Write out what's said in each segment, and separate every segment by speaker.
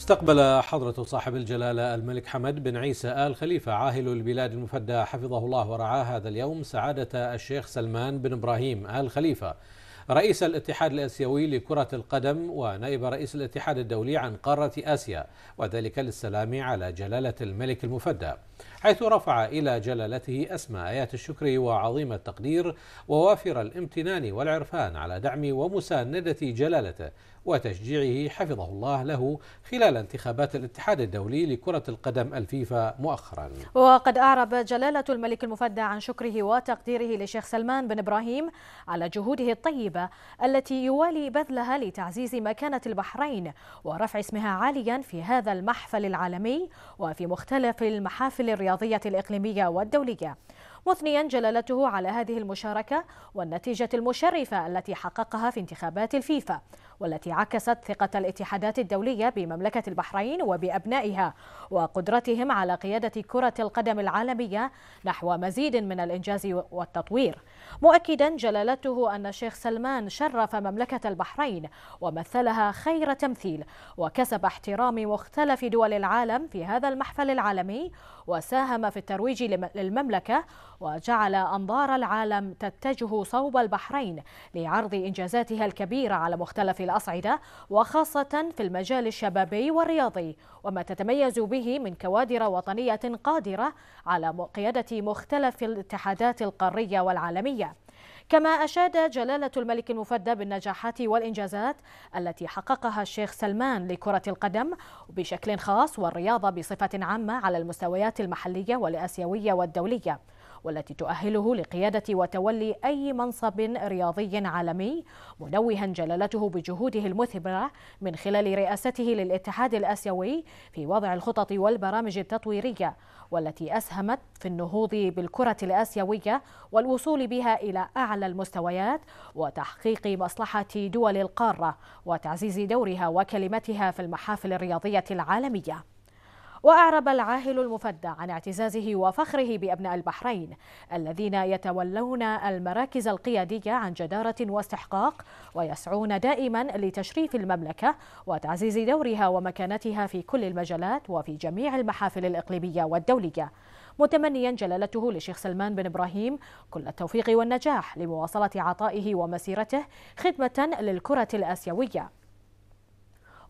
Speaker 1: استقبل حضرة صاحب الجلالة الملك حمد بن عيسى آل خليفة عاهل البلاد المفدى حفظه الله ورعاه هذا اليوم سعادة الشيخ سلمان بن إبراهيم آل خليفة رئيس الاتحاد الآسيوي لكرة القدم ونائب رئيس الاتحاد الدولي عن قارة آسيا وذلك للسلام على جلالة الملك المفدى حيث رفع إلى جلالته أسمى آيات الشكر وعظيم التقدير ووافر الامتنان والعرفان على دعم ومساندة جلالته وتشجيعه حفظه الله له خلال انتخابات الاتحاد الدولي لكرة القدم الفيفا مؤخرا
Speaker 2: وقد أعرب جلالة الملك المفدى عن شكره وتقديره لشيخ سلمان بن إبراهيم على جهوده الطيبة التي يوالي بذلها لتعزيز مكانة البحرين ورفع اسمها عاليا في هذا المحفل العالمي وفي مختلف المحافل الرياضية الإقليمية والدولية مثنيا جلالته على هذه المشاركة والنتيجة المشرفة التي حققها في انتخابات الفيفا والتي عكست ثقة الاتحادات الدولية بمملكة البحرين وبأبنائها وقدرتهم على قيادة كرة القدم العالمية نحو مزيد من الإنجاز والتطوير مؤكدا جلالته أن الشيخ سلمان شرف مملكة البحرين ومثلها خير تمثيل وكسب احترام مختلف دول العالم في هذا المحفل العالمي وساهم في الترويج للمملكة وجعل أنظار العالم تتجه صوب البحرين لعرض إنجازاتها الكبيرة على مختلف الأصعدة وخاصة في المجال الشبابي والرياضي وما تتميز به من كوادر وطنية قادرة على قيادة مختلف الاتحادات القارية والعالمية كما أشاد جلالة الملك المفدى بالنجاحات والإنجازات التي حققها الشيخ سلمان لكرة القدم بشكل خاص والرياضة بصفة عامة على المستويات المحلية والآسيوية والدولية والتي تؤهله لقيادة وتولي أي منصب رياضي عالمي منوها جلالته بجهوده المثمرة من خلال رئاسته للاتحاد الآسيوي في وضع الخطط والبرامج التطويرية والتي أسهمت في النهوض بالكرة الآسيوية والوصول بها إلى أعلى المستويات وتحقيق مصلحة دول القارة وتعزيز دورها وكلمتها في المحافل الرياضية العالمية وأعرب العاهل المفدى عن اعتزازه وفخره بأبناء البحرين الذين يتولون المراكز القيادية عن جدارة واستحقاق ويسعون دائما لتشريف المملكة وتعزيز دورها ومكانتها في كل المجالات وفي جميع المحافل الإقليمية والدولية متمنيا جلالته لشيخ سلمان بن إبراهيم كل التوفيق والنجاح لمواصلة عطائه ومسيرته خدمة للكرة الآسيوية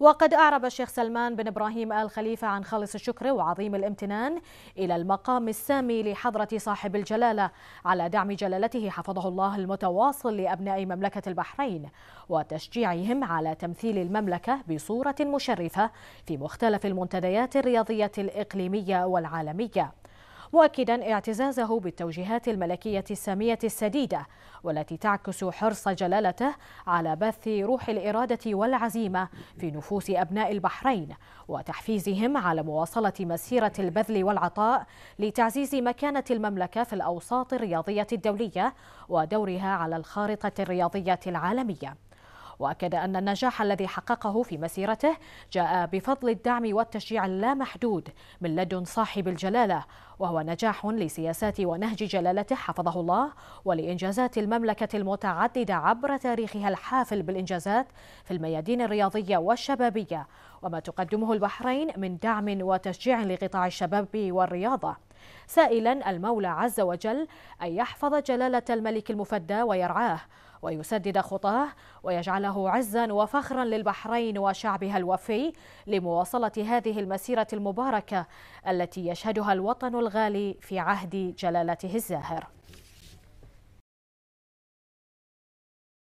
Speaker 2: وقد أعرب الشيخ سلمان بن إبراهيم آل خليفة عن خالص الشكر وعظيم الامتنان إلى المقام السامي لحضرة صاحب الجلالة على دعم جلالته حفظه الله المتواصل لأبناء مملكة البحرين وتشجيعهم على تمثيل المملكة بصورة مشرفة في مختلف المنتديات الرياضية الإقليمية والعالمية مؤكدا اعتزازه بالتوجيهات الملكية السامية السديدة والتي تعكس حرص جلالته على بث روح الإرادة والعزيمة في نفوس أبناء البحرين وتحفيزهم على مواصلة مسيرة البذل والعطاء لتعزيز مكانة المملكة في الأوساط الرياضية الدولية ودورها على الخارطة الرياضية العالمية واكد ان النجاح الذي حققه في مسيرته جاء بفضل الدعم والتشجيع اللامحدود من لدن صاحب الجلاله وهو نجاح لسياسات ونهج جلالته حفظه الله ولانجازات المملكه المتعدده عبر تاريخها الحافل بالانجازات في الميادين الرياضيه والشبابيه وما تقدمه البحرين من دعم وتشجيع لقطاع الشباب والرياضه سائلا المولى عز وجل ان يحفظ جلاله الملك المفدى ويرعاه ويسدد خطاه ويجعله عزا وفخرا للبحرين وشعبها الوفي لمواصلة هذه المسيرة المباركة التي يشهدها الوطن الغالي في عهد جلالته الزاهر